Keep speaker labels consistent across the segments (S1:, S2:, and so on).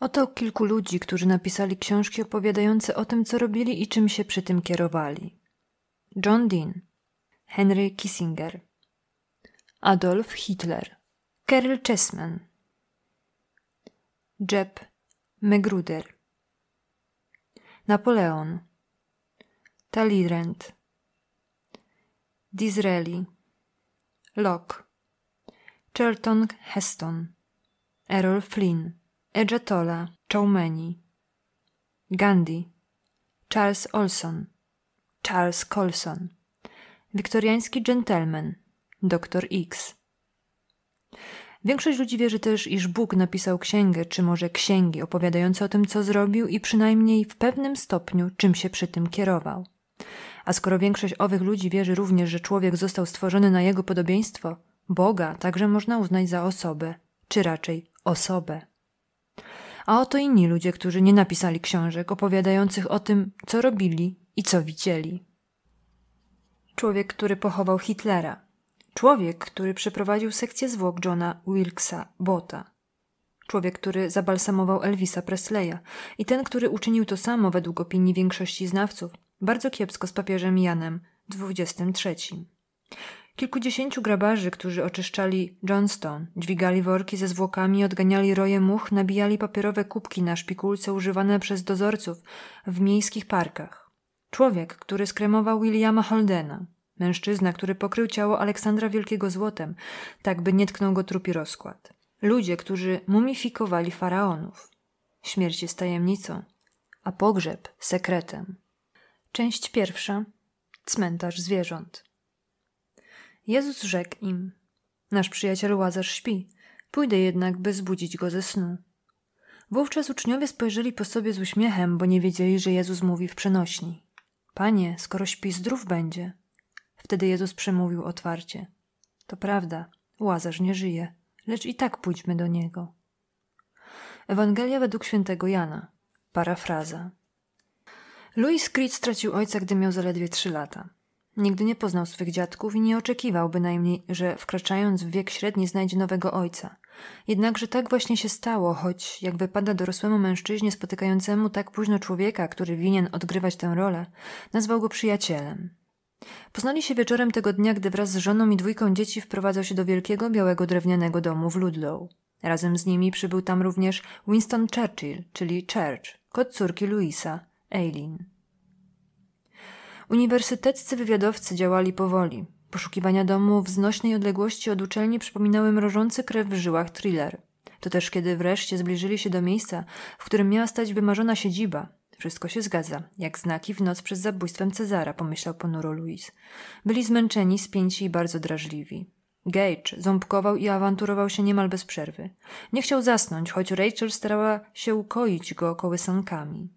S1: Oto kilku ludzi, którzy napisali książki opowiadające o tym, co robili i czym się przy tym kierowali. John Dean, Henry Kissinger, Adolf Hitler, Carol Chessman, Jeb Megruder, Napoleon, Talleyrand, Disraeli, Locke, Charlton Heston, Errol Flynn, Ejatola Choumeni, Gandhi, Charles Olson, Charles Colson, wiktoriański dżentelmen, dr X. Większość ludzi wierzy też, iż Bóg napisał księgę, czy może księgi opowiadające o tym, co zrobił i przynajmniej w pewnym stopniu, czym się przy tym kierował. A skoro większość owych ludzi wierzy również, że człowiek został stworzony na jego podobieństwo, Boga także można uznać za osobę, czy raczej osobę. A oto inni ludzie, którzy nie napisali książek opowiadających o tym, co robili i co widzieli. Człowiek, który pochował Hitlera. Człowiek, który przeprowadził sekcję zwłok Johna Wilkesa Bota. Człowiek, który zabalsamował Elvisa Presleya i ten, który uczynił to samo według opinii większości znawców, bardzo kiepsko z papieżem Janem XXIII. Kilkudziesięciu grabarzy, którzy oczyszczali Johnstone, dźwigali worki ze zwłokami, odganiali roje much, nabijali papierowe kubki na szpikulce używane przez dozorców w miejskich parkach. Człowiek, który skremował Williama Holdena, mężczyzna, który pokrył ciało Aleksandra Wielkiego złotem, tak by nie tknął go trupi rozkład. Ludzie, którzy mumifikowali faraonów. Śmierć jest tajemnicą, a pogrzeb sekretem. Część pierwsza. Cmentarz zwierząt. Jezus rzekł im: Nasz przyjaciel Łazarz śpi, pójdę jednak, by zbudzić go ze snu. Wówczas uczniowie spojrzeli po sobie z uśmiechem, bo nie wiedzieli, że Jezus mówi w przenośni. Panie, skoro śpi, zdrów będzie. Wtedy Jezus przemówił otwarcie. To prawda, Łazarz nie żyje, lecz i tak pójdźmy do niego. Ewangelia według świętego Jana. Parafraza. Louis Creed stracił ojca, gdy miał zaledwie trzy lata. Nigdy nie poznał swych dziadków i nie oczekiwał bynajmniej, że wkraczając w wiek średni znajdzie nowego ojca. Jednakże tak właśnie się stało, choć jak wypada dorosłemu mężczyźnie spotykającemu tak późno człowieka, który winien odgrywać tę rolę, nazwał go przyjacielem. Poznali się wieczorem tego dnia, gdy wraz z żoną i dwójką dzieci wprowadzał się do wielkiego białego drewnianego domu w Ludlow. Razem z nimi przybył tam również Winston Churchill, czyli Church, kot córki Louisa, Eileen. Uniwersyteccy wywiadowcy działali powoli. Poszukiwania domu w znośnej odległości od uczelni przypominały mrożący krew w żyłach thriller. To też kiedy wreszcie zbliżyli się do miejsca, w którym miała stać wymarzona siedziba. Wszystko się zgadza, jak znaki w noc przed zabójstwem Cezara, pomyślał ponuro Louis. Byli zmęczeni, spięci i bardzo drażliwi. Gage ząbkował i awanturował się niemal bez przerwy. Nie chciał zasnąć, choć Rachel starała się ukoić go kołysankami.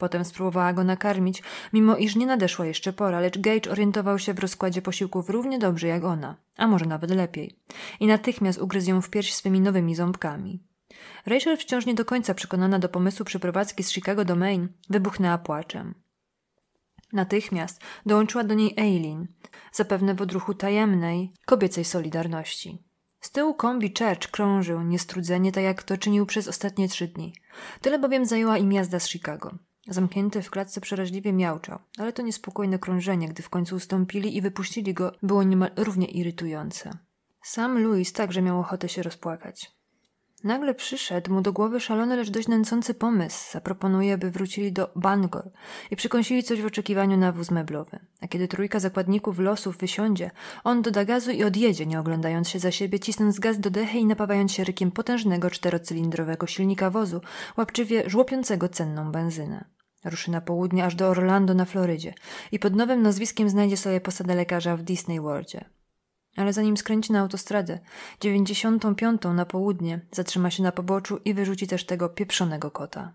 S1: Potem spróbowała go nakarmić, mimo iż nie nadeszła jeszcze pora, lecz Gage orientował się w rozkładzie posiłków równie dobrze jak ona, a może nawet lepiej. I natychmiast ugryzł ją w pierś swymi nowymi ząbkami. Rachel, wciąż nie do końca przekonana do pomysłu przeprowadzki z Chicago do Maine, wybuchnęła płaczem. Natychmiast dołączyła do niej Eileen, zapewne w odruchu tajemnej, kobiecej solidarności. Z tyłu kombi Church krążył niestrudzenie, tak jak to czynił przez ostatnie trzy dni. Tyle bowiem zajęła im jazda z Chicago. Zamknięty w klatce przeraźliwie miałczał, ale to niespokojne krążenie, gdy w końcu ustąpili i wypuścili go, było niemal równie irytujące. Sam Louis także miał ochotę się rozpłakać. Nagle przyszedł mu do głowy szalony, lecz dość nęcący pomysł. Zaproponuje, by wrócili do Bangor i przykąsili coś w oczekiwaniu na wóz meblowy. A kiedy trójka zakładników losów wysiądzie, on doda gazu i odjedzie, nie oglądając się za siebie, cisnąc gaz do dechy i napawając się rykiem potężnego czterocylindrowego silnika wozu, łapczywie żłopiącego cenną benzynę. Ruszy na południe aż do Orlando na Florydzie i pod nowym nazwiskiem znajdzie sobie posadę lekarza w Disney Worldzie. Ale zanim skręci na autostradę, 95 na południe, zatrzyma się na poboczu i wyrzuci też tego pieprzonego kota.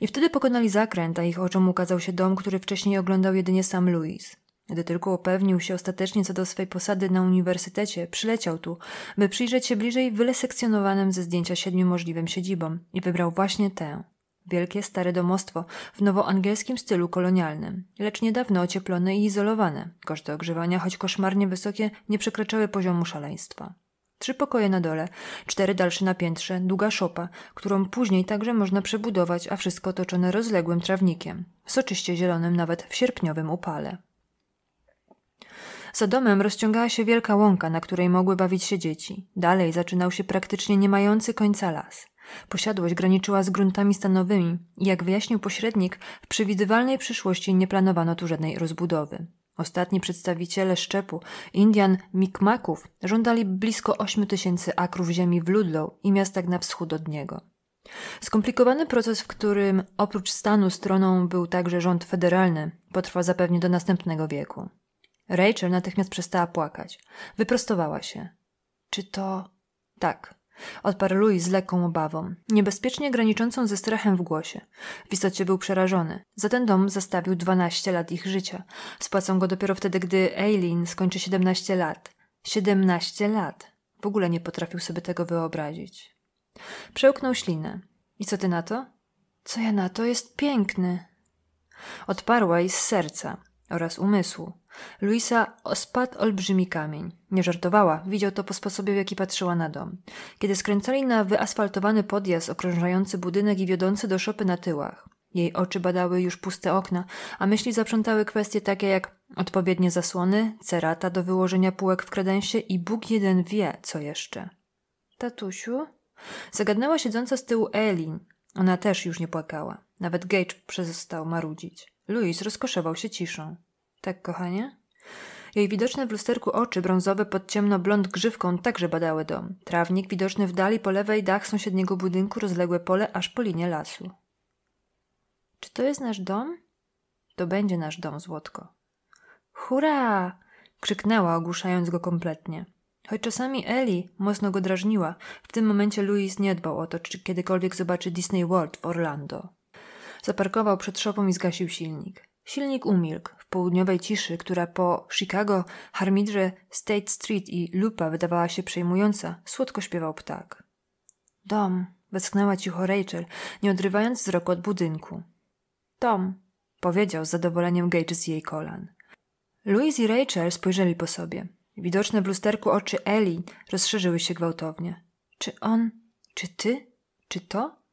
S1: I wtedy pokonali zakręt, a ich oczom ukazał się dom, który wcześniej oglądał jedynie sam Louis. Gdy tylko upewnił się ostatecznie co do swej posady na uniwersytecie, przyleciał tu, by przyjrzeć się bliżej wylesekcjonowanym ze zdjęcia siedmiu możliwym siedzibom i wybrał właśnie tę, Wielkie stare domostwo w nowoangielskim stylu kolonialnym, lecz niedawno ocieplone i izolowane. Koszty ogrzewania, choć koszmarnie wysokie, nie przekraczały poziomu szaleństwa. Trzy pokoje na dole, cztery dalsze na piętrze, długa szopa, którą później także można przebudować, a wszystko otoczone rozległym trawnikiem, soczyście zielonym nawet w sierpniowym upale. Za domem rozciągała się wielka łąka, na której mogły bawić się dzieci. Dalej zaczynał się praktycznie nie mający końca las. Posiadłość graniczyła z gruntami stanowymi i jak wyjaśnił pośrednik, w przewidywalnej przyszłości nie planowano tu żadnej rozbudowy. Ostatni przedstawiciele szczepu Indian Mikmaków żądali blisko 8 tysięcy akrów ziemi w Ludlow i miastach na wschód od niego. Skomplikowany proces, w którym oprócz stanu stroną był także rząd federalny, potrwa zapewne do następnego wieku. Rachel natychmiast przestała płakać. Wyprostowała się. Czy to. Tak, odparł Louis z lekką obawą, niebezpiecznie graniczącą ze strachem w głosie. W istocie był przerażony. Za ten dom zastawił 12 lat ich życia. Spłacą go dopiero wtedy, gdy Eileen skończy 17 lat. 17 lat! W ogóle nie potrafił sobie tego wyobrazić. Przełknął ślinę. I co ty na to? Co ja na to? Jest piękny! Odparła jej z serca oraz umysłu. Luisa spadł olbrzymi kamień. Nie żartowała, widział to po sposobie, w jaki patrzyła na dom. Kiedy skręcali na wyasfaltowany podjazd okrążający budynek i wiodący do szopy na tyłach. Jej oczy badały już puste okna, a myśli zaprzątały kwestie takie jak odpowiednie zasłony, cerata do wyłożenia półek w kredensie i Bóg jeden wie, co jeszcze. Tatusiu? Zagadnęła siedząca z tyłu Elin. Ona też już nie płakała. Nawet Gage przestał marudzić. Louis rozkoszował się ciszą. Tak, kochanie? Jej widoczne w lusterku oczy brązowe pod ciemno-blond grzywką także badały dom. Trawnik widoczny w dali po lewej dach sąsiedniego budynku, rozległe pole aż po linię lasu. Czy to jest nasz dom? To będzie nasz dom, Złotko. Hurra! krzyknęła, ogłuszając go kompletnie. Choć czasami Eli mocno go drażniła, w tym momencie Louis nie dbał o to, czy kiedykolwiek zobaczy Disney World w Orlando. Zaparkował przed szopą i zgasił silnik. Silnik umilkł. W południowej ciszy, która po Chicago, Harmidrze, State Street i Lupa wydawała się przejmująca, słodko śpiewał ptak. Dom, westchnęła cicho Rachel, nie odrywając wzroku od budynku. Tom, powiedział z zadowoleniem Gage z jej kolan. Louise i Rachel spojrzeli po sobie. Widoczne w lusterku oczy Eli rozszerzyły się gwałtownie. Czy on, czy ty, czy to?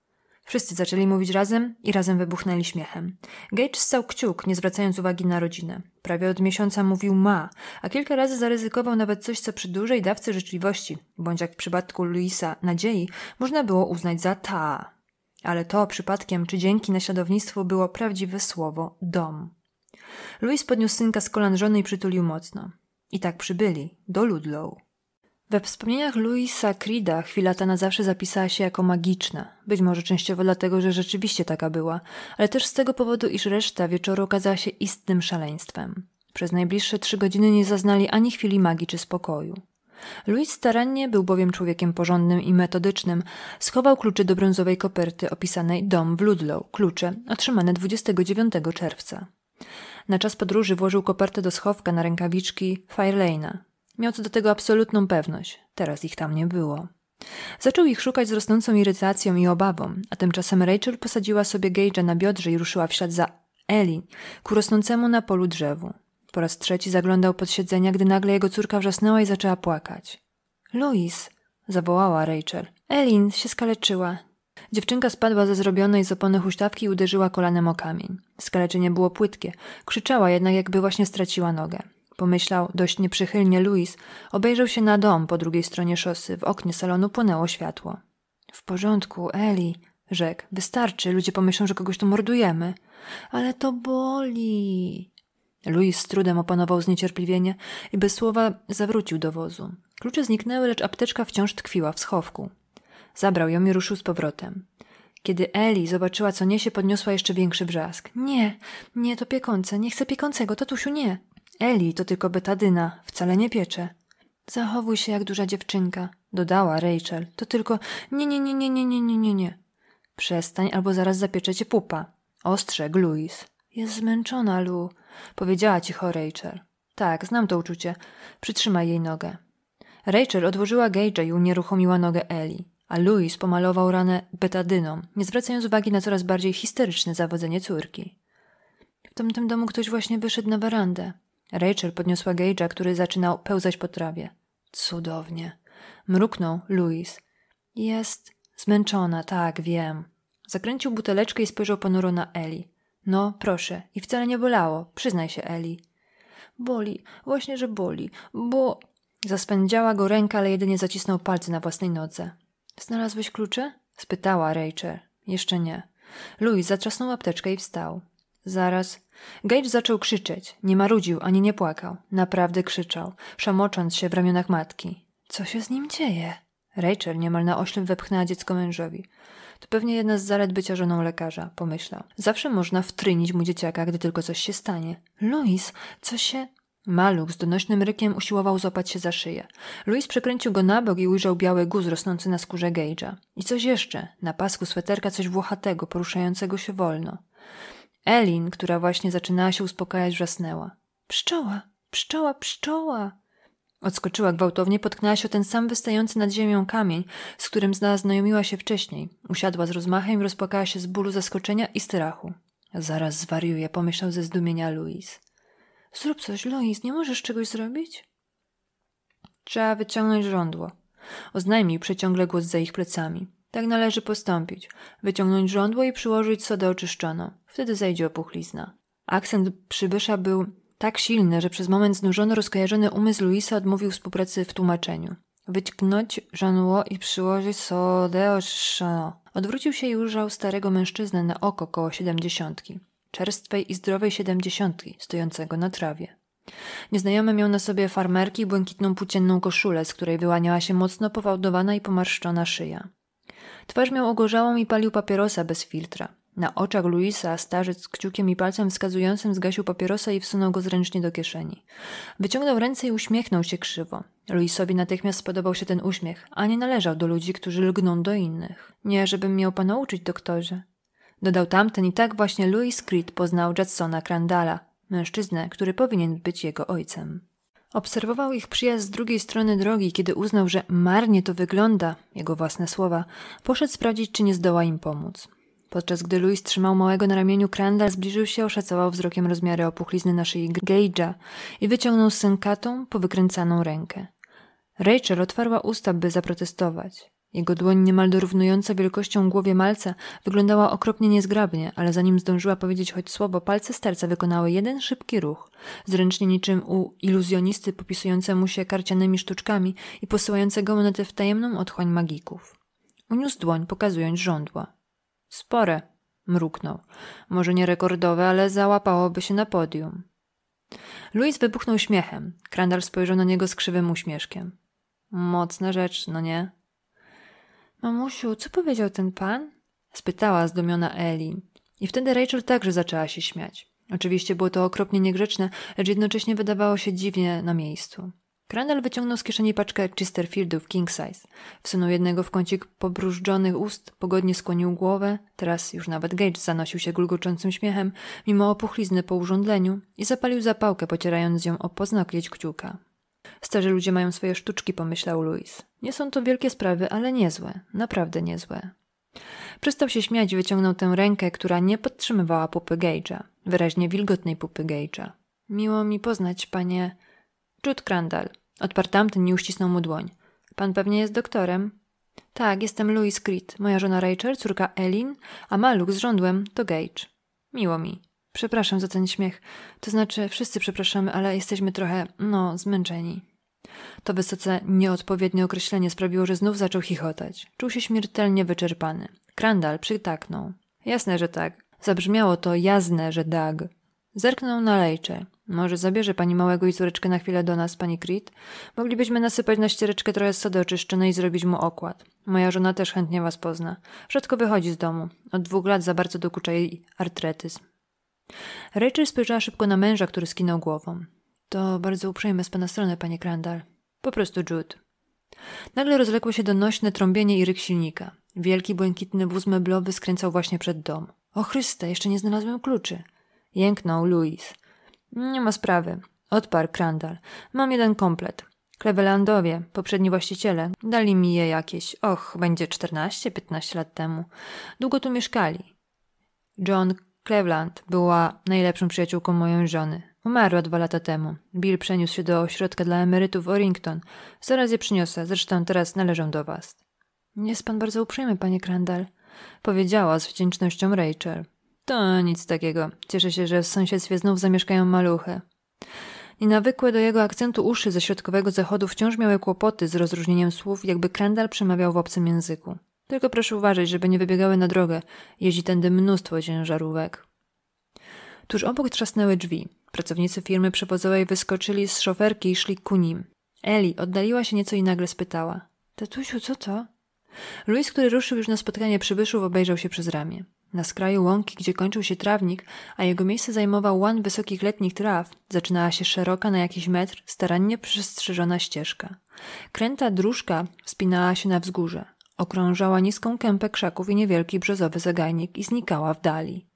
S1: Wszyscy zaczęli mówić razem i razem wybuchnęli śmiechem. Gage stał kciuk, nie zwracając uwagi na rodzinę. Prawie od miesiąca mówił ma, a kilka razy zaryzykował nawet coś, co przy dużej dawce życzliwości, bądź jak w przypadku Luisa nadziei, można było uznać za ta. Ale to przypadkiem czy dzięki naśladownictwu było prawdziwe słowo dom. Louis podniósł synka z kolan żony i przytulił mocno. I tak przybyli do Ludlow. We wspomnieniach Louisa Creeda chwila ta na zawsze zapisała się jako magiczna. Być może częściowo dlatego, że rzeczywiście taka była, ale też z tego powodu, iż reszta wieczoru okazała się istnym szaleństwem. Przez najbliższe trzy godziny nie zaznali ani chwili magii czy spokoju. Louis starannie był bowiem człowiekiem porządnym i metodycznym. Schował klucze do brązowej koperty opisanej Dom w Ludlow, klucze otrzymane 29 czerwca. Na czas podróży włożył kopertę do schowka na rękawiczki Firelana, Miał co do tego absolutną pewność. Teraz ich tam nie było. Zaczął ich szukać z rosnącą irytacją i obawą, a tymczasem Rachel posadziła sobie Gage'a na biodrze i ruszyła w ślad za Eli ku rosnącemu na polu drzewu. Po raz trzeci zaglądał pod siedzenia, gdy nagle jego córka wrzasnęła i zaczęła płakać. Louis! zawołała Rachel. Elin się skaleczyła. Dziewczynka spadła ze zrobionej z opony huśtawki i uderzyła kolanem o kamień. Skaleczenie było płytkie. Krzyczała jednak, jakby właśnie straciła nogę pomyślał dość nieprzychylnie Louis, obejrzał się na dom po drugiej stronie szosy, w oknie salonu płonęło światło. W porządku, Eli, rzekł, wystarczy, ludzie pomyślą, że kogoś tu mordujemy. Ale to boli. Louis z trudem opanował zniecierpliwienie i bez słowa zawrócił do wozu. Klucze zniknęły, lecz apteczka wciąż tkwiła w schowku. Zabrał ją i ruszył z powrotem. Kiedy Eli zobaczyła, co niesie, podniosła jeszcze większy wrzask. Nie, nie, to piekące, nie chcę piekącego, tatusiu, nie. Eli to tylko betadyna, wcale nie piecze. Zachowuj się jak duża dziewczynka, dodała Rachel. To tylko nie, nie, nie, nie, nie, nie, nie, nie, nie. Przestań albo zaraz zapiecze cię pupa. Ostrzegł Louis. Jest zmęczona, Lu, powiedziała cicho Rachel. Tak, znam to uczucie. Przytrzymaj jej nogę. Rachel odłożyła Gage'a i unieruchomiła nogę Eli, a Louis pomalował ranę betadyną, nie zwracając uwagi na coraz bardziej histeryczne zawodzenie córki. W tamtym domu ktoś właśnie wyszedł na werandę, Rachel podniosła Gage'a, który zaczynał pełzać po trawie. Cudownie. Mruknął Louis. Jest zmęczona, tak, wiem. Zakręcił buteleczkę i spojrzał ponuro na Eli. No, proszę, i wcale nie bolało, przyznaj się, Eli. Boli, właśnie, że boli, bo... Zaspędziała go ręka, ale jedynie zacisnął palce na własnej nodze. Znalazłeś klucze? spytała Rachel. Jeszcze nie. Louis zatrzasnął apteczkę i wstał. Zaraz Gage zaczął krzyczeć. Nie marudził ani nie płakał. Naprawdę krzyczał, szamocząc się w ramionach matki. Co się z nim dzieje? Rachel niemal na oślem wepchnęła dziecko mężowi. To pewnie jedna z zalet bycia żoną lekarza, pomyślał. Zawsze można wtrynić mu dzieciaka, gdy tylko coś się stanie. Louis, co się... Maluk z donośnym rykiem usiłował złapać się za szyję. Louis przekręcił go na bok i ujrzał biały guz rosnący na skórze Gage'a. I coś jeszcze, na pasku sweterka coś włochatego, poruszającego się wolno. Elin, która właśnie zaczynała się uspokajać, wrzasnęła. Pszczoła, pszczoła, pszczoła! Odskoczyła gwałtownie, potknęła się o ten sam wystający nad ziemią kamień, z którym znajomiła się wcześniej. Usiadła z rozmachem i rozpłakała się z bólu zaskoczenia i strachu. Zaraz zwariuje, pomyślał ze zdumienia Louis. Zrób coś, Louis, nie możesz czegoś zrobić? Trzeba wyciągnąć żądło. Oznajmił przeciągle głos za ich plecami. Tak należy postąpić. Wyciągnąć żądło i przyłożyć sodę oczyszczoną. Wtedy zejdzie opuchlizna. Akcent przybysza był tak silny, że przez moment znużony, rozkojarzony umysł Luisa odmówił współpracy w tłumaczeniu. Wyćknąć żądło i przyłożyć sodę oczyszczoną. Odwrócił się i ujrzał starego mężczyznę na oko koło siedemdziesiątki. Czerstwej i zdrowej siedemdziesiątki, stojącego na trawie. Nieznajomy miał na sobie farmerki i błękitną płócienną koszulę, z której wyłaniała się mocno powałdowana i pomarszczona szyja. Twarz miał ogorzałą i palił papierosa bez filtra. Na oczach Luisa starzec z kciukiem i palcem wskazującym zgasił papierosa i wsunął go zręcznie do kieszeni. Wyciągnął ręce i uśmiechnął się krzywo. Luisowi natychmiast spodobał się ten uśmiech, a nie należał do ludzi, którzy lgną do innych. Nie, żebym miał pana uczyć, doktorze. Dodał tamten i tak właśnie Louis Creed poznał Jacksona Crandala, mężczyznę, który powinien być jego ojcem. Obserwował ich przyjazd z drugiej strony drogi, kiedy uznał, że marnie to wygląda, jego własne słowa, poszedł sprawdzić, czy nie zdoła im pomóc. Podczas gdy Louis trzymał małego na ramieniu, Krandal, zbliżył się, oszacował wzrokiem rozmiary opuchlizny na szyi Gage'a i wyciągnął sękatą, powykręcaną rękę. Rachel otwarła usta, by zaprotestować. Jego dłoń niemal dorównująca wielkością głowie malca wyglądała okropnie niezgrabnie, ale zanim zdążyła powiedzieć choć słowo, palce sterca wykonały jeden szybki ruch, zręcznie niczym u iluzjonisty popisującemu się karcianymi sztuczkami i posyłającego monety w tajemną otchłań magików. Uniósł dłoń, pokazując żądła. Spore, mruknął. Może nie rekordowe, ale załapałoby się na podium. Louis wybuchnął śmiechem. Krandall spojrzał na niego z krzywym uśmieszkiem. Mocna rzecz, no nie? Mamusiu, co powiedział ten pan? spytała zdumiona Eli. I wtedy Rachel także zaczęła się śmiać. Oczywiście było to okropnie niegrzeczne, lecz jednocześnie wydawało się dziwnie na miejscu. Crandall wyciągnął z kieszeni paczkę Chesterfieldów King Size. Wsunął jednego w kącik pobrużdżonych ust, pogodnie skłonił głowę, teraz już nawet Gage zanosił się gulgoczącym śmiechem, mimo opuchlizny po urządleniu, i zapalił zapałkę, pocierając ją o poznokieć kciuka. Starzy ludzie mają swoje sztuczki, pomyślał Louis. Nie są to wielkie sprawy, ale niezłe, naprawdę niezłe. Przestał się śmiać i wyciągnął tę rękę, która nie podtrzymywała pupy Gage'a, wyraźnie wilgotnej pupy Gage'a. Miło mi poznać, panie... Jude Crandall. Odparł tamten i uścisnął mu dłoń. Pan pewnie jest doktorem? Tak, jestem Louis Creed, moja żona Rachel, córka Elin, a Maluk z żądłem to Gage. Miło mi. Przepraszam za ten śmiech. To znaczy, wszyscy przepraszamy, ale jesteśmy trochę, no, zmęczeni. To wysoce nieodpowiednie określenie sprawiło, że znów zaczął chichotać. Czuł się śmiertelnie wyczerpany. Krandal przytaknął. Jasne, że tak. Zabrzmiało to jasne, że dag. Zerknął na lejcze. Może zabierze pani małego i córeczkę na chwilę do nas, pani Creed? Moglibyśmy nasypać na ściereczkę trochę sody oczyszczonej i zrobić mu okład. Moja żona też chętnie was pozna. Rzadko wychodzi z domu. Od dwóch lat za bardzo dokucza jej artretyzm. Rachel spojrzała szybko na męża, który skinął głową. To bardzo uprzejme z pana strony, panie Krandal. Po prostu Jude. Nagle rozległo się donośne trąbienie i ryk silnika. Wielki, błękitny wóz meblowy skręcał właśnie przed dom. O Chryste, jeszcze nie znalazłem kluczy. Jęknął Louis. Nie ma sprawy. Odparł Krandal. Mam jeden komplet. Clevelandowie, poprzedni właściciele, dali mi je jakieś, och, będzie 14-15 lat temu. Długo tu mieszkali. John Cleveland była najlepszą przyjaciółką mojej żony. Umarła dwa lata temu. Bill przeniósł się do ośrodka dla emerytów Orrington. Zaraz je przyniosę, zresztą teraz należą do was. Jest pan bardzo uprzejmy, panie Crandall, powiedziała z wdzięcznością Rachel. To nic takiego. Cieszę się, że w sąsiedztwie znów zamieszkają maluchy. Nienawykłe do jego akcentu uszy ze środkowego zachodu wciąż miały kłopoty z rozróżnieniem słów, jakby Crandall przemawiał w obcym języku. Tylko proszę uważać, żeby nie wybiegały na drogę. Jeździ tędy mnóstwo ciężarówek. Tuż obok trzasnęły drzwi. Pracownicy firmy przewozowej wyskoczyli z szoferki i szli ku nim. Eli oddaliła się nieco i nagle spytała. Tatusiu, co to? Luis, który ruszył już na spotkanie przybyszów, obejrzał się przez ramię. Na skraju łąki, gdzie kończył się trawnik, a jego miejsce zajmował łan wysokich letnich traw, zaczynała się szeroka na jakiś metr, starannie przestrzeżona ścieżka. Kręta dróżka wspinała się na wzgórze. Okrążała niską kępę krzaków i niewielki brzozowy zagajnik i znikała w dali.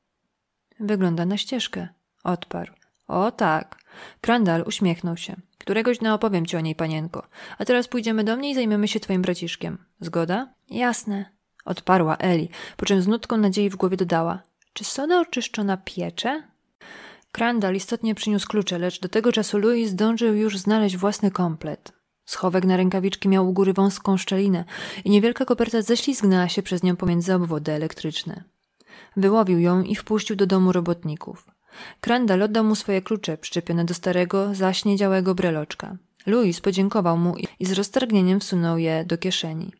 S1: Wygląda na ścieżkę, odparł. O tak. Krandal uśmiechnął się. Któregoś dnia opowiem ci o niej, panienko. A teraz pójdziemy do mnie i zajmiemy się twoim braciszkiem. Zgoda? Jasne. Odparła Eli, po czym z nutką nadziei w głowie dodała. Czy soda oczyszczona piecze? Krandal istotnie przyniósł klucze, lecz do tego czasu Louis zdążył już znaleźć własny komplet. Schowek na rękawiczki miał u góry wąską szczelinę i niewielka koperta ześlizgnęła się przez nią pomiędzy obwody elektryczne. Wyłowił ją i wpuścił do domu robotników. Crandall oddał mu swoje klucze przyczepione do starego, zaśniedziałego breloczka. Louis podziękował mu i z roztargnieniem wsunął je do kieszeni.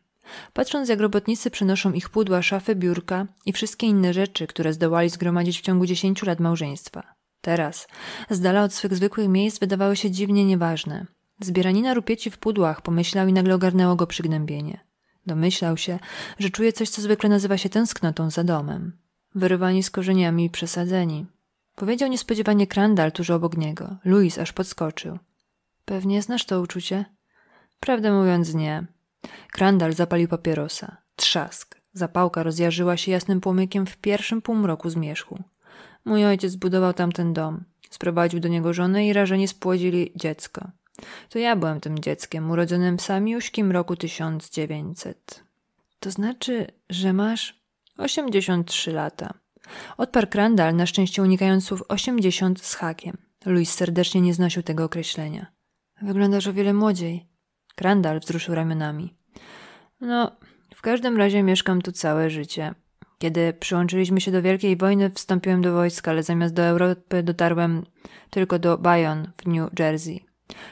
S1: Patrząc jak robotnicy przynoszą ich pudła, szafy, biurka i wszystkie inne rzeczy, które zdołali zgromadzić w ciągu dziesięciu lat małżeństwa. Teraz, z dala od swych zwykłych miejsc, wydawały się dziwnie nieważne. Zbieranina rupieci w pudłach pomyślał i nagle ogarnęło go przygnębienie. Domyślał się, że czuje coś, co zwykle nazywa się tęsknotą za domem. Wyrwani z korzeniami i przesadzeni, Powiedział niespodziewanie Krandal tuż obok niego. Louis aż podskoczył. Pewnie znasz to uczucie? Prawdę mówiąc nie. Krandal zapalił papierosa. Trzask. Zapałka rozjarzyła się jasnym płomykiem w pierwszym półmroku zmierzchu. Mój ojciec zbudował tamten dom. Sprowadził do niego żonę i rażeni spłodzili dziecko. To ja byłem tym dzieckiem, urodzonym w Samiuszkim roku 1900. To znaczy, że masz 83 lata. Odparł krandal, na szczęście unikając słów 80 z hakiem. Louis serdecznie nie znosił tego określenia. Wyglądasz o wiele młodziej. Krandal wzruszył ramionami. No, w każdym razie mieszkam tu całe życie. Kiedy przyłączyliśmy się do Wielkiej Wojny, wstąpiłem do wojska, ale zamiast do Europy dotarłem tylko do Bayonne w New Jersey.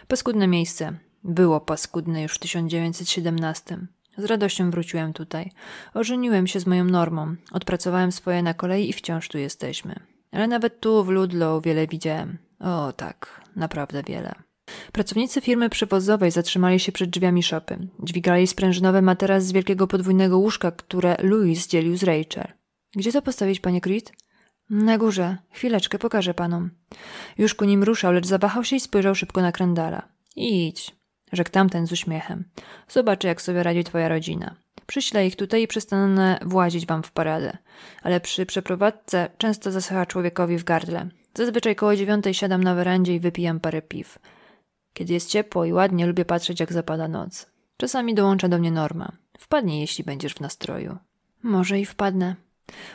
S1: Paskudne miejsce. Było paskudne już w 1917. Z radością wróciłem tutaj. Ożeniłem się z moją normą. Odpracowałem swoje na kolei i wciąż tu jesteśmy. Ale nawet tu w Ludlow wiele widziałem. O tak, naprawdę wiele. Pracownicy firmy przewozowej zatrzymali się przed drzwiami szopy. Dźwigali sprężynowe materac z wielkiego podwójnego łóżka, które Louis dzielił z Rachel. Gdzie to postawić, panie Creed? Na górze. Chwileczkę, pokażę panom. Już ku nim ruszał, lecz zawahał się i spojrzał szybko na Krendala. Idź, rzekł tamten z uśmiechem. Zobaczę, jak sobie radzi twoja rodzina. Przyślę ich tutaj i przestanę włazić wam w paradę. Ale przy przeprowadzce często zasycha człowiekowi w gardle. Zazwyczaj koło dziewiątej siadam na werandzie i wypijam parę piw. Kiedy jest ciepło i ładnie, lubię patrzeć, jak zapada noc. Czasami dołącza do mnie norma. Wpadnij, jeśli będziesz w nastroju. Może i wpadnę.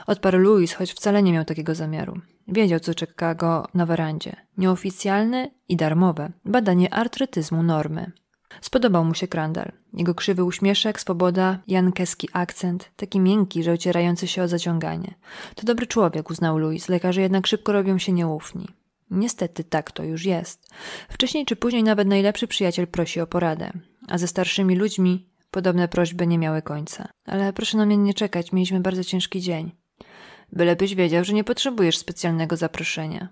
S1: Odparł Louis, choć wcale nie miał takiego zamiaru. Wiedział, co czeka go na werandzie. Nieoficjalne i darmowe badanie artrytyzmu normy. Spodobał mu się Krandal. Jego krzywy uśmieszek, swoboda, jankeski akcent, taki miękki, że ocierający się o zaciąganie. To dobry człowiek, uznał Louis, lekarze jednak szybko robią się nieufni. Niestety tak to już jest. Wcześniej czy później nawet najlepszy przyjaciel prosi o poradę, a ze starszymi ludźmi podobne prośby nie miały końca. Ale proszę na mnie nie czekać, mieliśmy bardzo ciężki dzień. Bylebyś wiedział, że nie potrzebujesz specjalnego zaproszenia.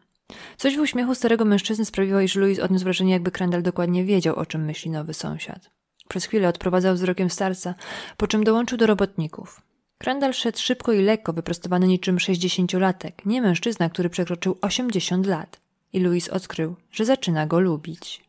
S1: Coś w uśmiechu starego mężczyzny sprawiło, iż Louis odniósł wrażenie, jakby Krendel dokładnie wiedział, o czym myśli nowy sąsiad. Przez chwilę odprowadzał wzrokiem starca, po czym dołączył do robotników. Krendel szedł szybko i lekko, wyprostowany niczym sześćdziesięciolatek, nie mężczyzna, który przekroczył osiemdziesiąt lat. I Louis odkrył, że zaczyna go lubić.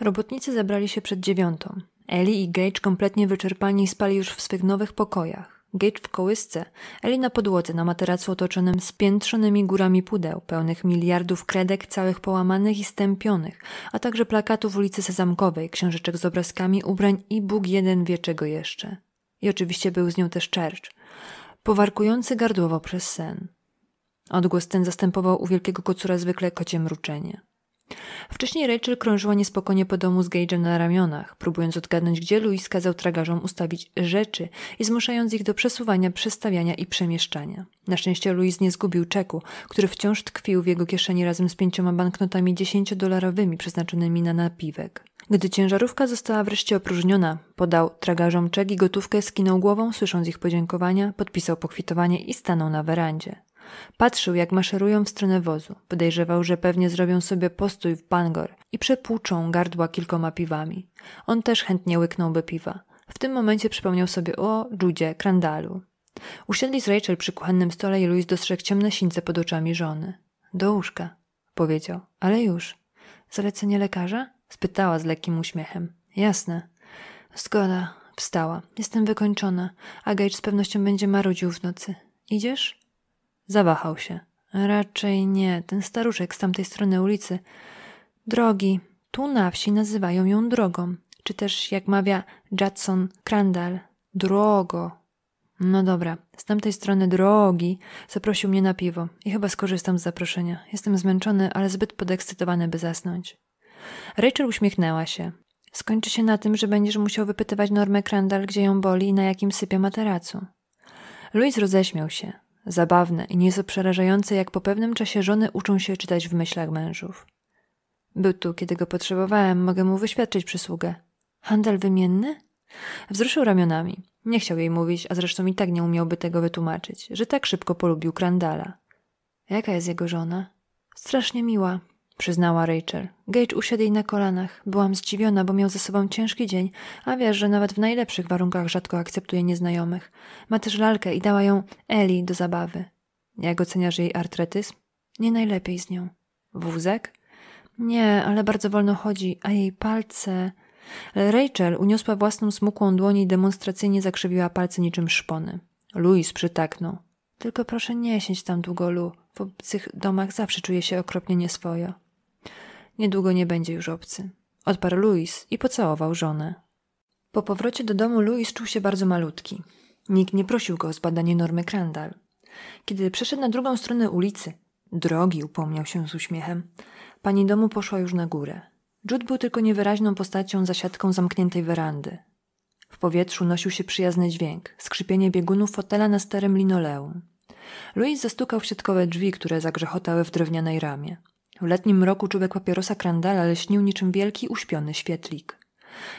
S1: Robotnicy zabrali się przed dziewiątą. Eli i Gage kompletnie wyczerpani spali już w swych nowych pokojach. Gage w kołysce, Eli na podłodze na materacu otoczonym spiętrzonymi górami pudeł, pełnych miliardów kredek całych połamanych i stępionych, a także plakatów ulicy Sezamkowej, książeczek z obrazkami ubrań i Bóg jeden wie czego jeszcze. I oczywiście był z nią też Church, powarkujący gardłowo przez sen. Odgłos ten zastępował u wielkiego kocura zwykle kocie mruczenie. Wcześniej Rachel krążyła niespokojnie po domu z Gage'em na ramionach, próbując odgadnąć, gdzie Louis kazał tragarzom ustawić rzeczy i zmuszając ich do przesuwania, przestawiania i przemieszczania. Na szczęście Louis nie zgubił czeku, który wciąż tkwił w jego kieszeni razem z pięcioma banknotami dziesięciodolarowymi przeznaczonymi na napiwek. Gdy ciężarówka została wreszcie opróżniona, podał tragarzom czek i gotówkę, skinął głową, słysząc ich podziękowania, podpisał pokwitowanie i stanął na werandzie. Patrzył, jak maszerują w stronę wozu. Podejrzewał, że pewnie zrobią sobie postój w Bangor i przepłuczą gardła kilkoma piwami. On też chętnie łyknąłby piwa. W tym momencie przypomniał sobie o Judzie, Krandalu. Usiedli z Rachel przy kuchennym stole i Louis dostrzegł ciemne sińce pod oczami żony. Do łóżka, powiedział. Ale już. Zalecenie lekarza? Spytała z lekkim uśmiechem. Jasne. Zgoda. Wstała. Jestem wykończona, a Gage z pewnością będzie marudził w nocy. Idziesz? Zawahał się. Raczej nie, ten staruszek z tamtej strony ulicy. Drogi, tu na wsi nazywają ją drogą, czy też jak mawia Judson Crandall, drogo. No dobra, z tamtej strony drogi zaprosił mnie na piwo i chyba skorzystam z zaproszenia. Jestem zmęczony, ale zbyt podekscytowany, by zasnąć. Rachel uśmiechnęła się. Skończy się na tym, że będziesz musiał wypytywać Normę Crandall, gdzie ją boli i na jakim sypie materacu. Louis roześmiał się zabawne i nieco przerażające, jak po pewnym czasie żony uczą się czytać w myślach mężów. Był tu, kiedy go potrzebowałem, mogę mu wyświadczyć przysługę. Handel wymienny? Wzruszył ramionami. Nie chciał jej mówić, a zresztą i tak nie umiałby tego wytłumaczyć, że tak szybko polubił Krandala. Jaka jest jego żona? Strasznie miła, przyznała Rachel. Gage usiadł jej na kolanach. Byłam zdziwiona, bo miał ze sobą ciężki dzień, a wiesz, że nawet w najlepszych warunkach rzadko akceptuje nieznajomych. Ma też lalkę i dała ją Eli do zabawy. Jak oceniasz jej artretyzm? Nie najlepiej z nią. Wózek? Nie, ale bardzo wolno chodzi, a jej palce... Rachel uniosła własną smukłą dłoń i demonstracyjnie zakrzywiła palce niczym szpony. Louis przytaknął. Tylko proszę nie siedź tam długo, Lu. W obcych domach zawsze czuję się okropnie nieswojo. Niedługo nie będzie już obcy. Odparł Louis i pocałował żonę. Po powrocie do domu Louis czuł się bardzo malutki. Nikt nie prosił go o zbadanie normy Crandall. Kiedy przeszedł na drugą stronę ulicy, drogi upomniał się z uśmiechem, pani domu poszła już na górę. Jude był tylko niewyraźną postacią za siatką zamkniętej werandy. W powietrzu nosił się przyjazny dźwięk, skrzypienie biegunów fotela na starym linoleum. Louis zastukał w siatkowe drzwi, które zagrzechotały w drewnianej ramie. W letnim mroku czubek papierosa Krandala leśnił niczym wielki, uśpiony świetlik.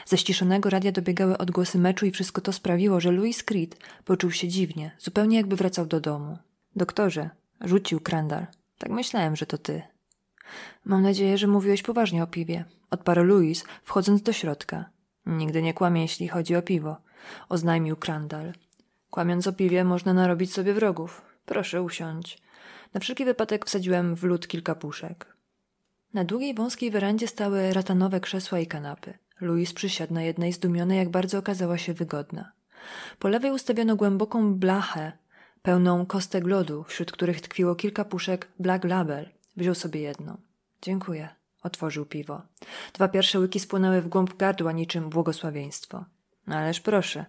S1: Ze ściszonego radia dobiegały odgłosy meczu i wszystko to sprawiło, że Louis Creed poczuł się dziwnie, zupełnie jakby wracał do domu. Doktorze, rzucił Krandal. Tak myślałem, że to ty. Mam nadzieję, że mówiłeś poważnie o piwie, odparł Louis, wchodząc do środka. Nigdy nie kłamie, jeśli chodzi o piwo, oznajmił Krandal. Kłamiąc o piwie, można narobić sobie wrogów. Proszę usiądź. Na wszelki wypadek wsadziłem w lód kilka puszek. Na długiej, wąskiej werandzie stały ratanowe krzesła i kanapy. Louis przysiadł na jednej, zdumiony, jak bardzo okazała się wygodna. Po lewej ustawiono głęboką blachę, pełną kostek lodu, wśród których tkwiło kilka puszek Black Label. Wziął sobie jedną. Dziękuję. Otworzył piwo. Dwa pierwsze łyki spłynęły w głąb gardła niczym błogosławieństwo. Ależ proszę.